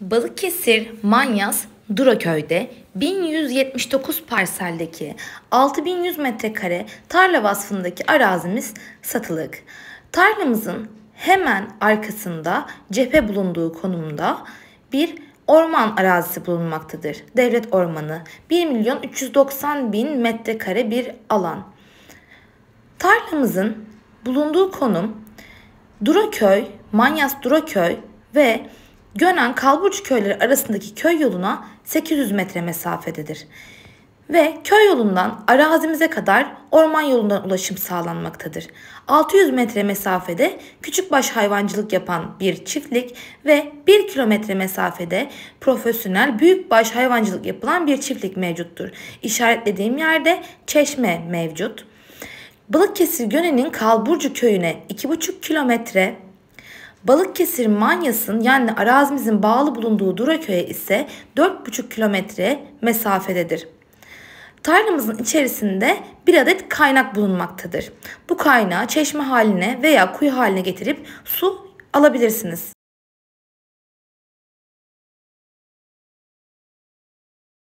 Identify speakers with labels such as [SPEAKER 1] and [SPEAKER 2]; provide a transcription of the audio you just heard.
[SPEAKER 1] Balıkesir, Manyas, Duraköy'de 1179 parseldeki 6100 metrekare tarla vasfındaki arazimiz satılık. Tarlamızın hemen arkasında cephe bulunduğu konumda bir orman arazisi bulunmaktadır. Devlet ormanı 1 milyon 390 bin metrekare bir alan. Tarlamızın bulunduğu konum Duraköy, Manyas Duraköy ve Gönen Kalburcu köyleri arasındaki köy yoluna 800 metre mesafededir. Ve köy yolundan arazimize kadar orman yolundan ulaşım sağlanmaktadır. 600 metre mesafede küçükbaş hayvancılık yapan bir çiftlik ve 1 kilometre mesafede profesyonel büyükbaş hayvancılık yapılan bir çiftlik mevcuttur. İşaretlediğim yerde çeşme mevcut. Balıkesir Gönen'in Kalburcu köyüne 2,5 kilometre Balıkkesir Manyas'ın yani arazimizin bağlı bulunduğu Duraköy'e ise 4,5 kilometre mesafededir. Tarlamızın içerisinde bir adet kaynak bulunmaktadır. Bu kaynağı çeşme haline veya kuyu haline getirip su alabilirsiniz.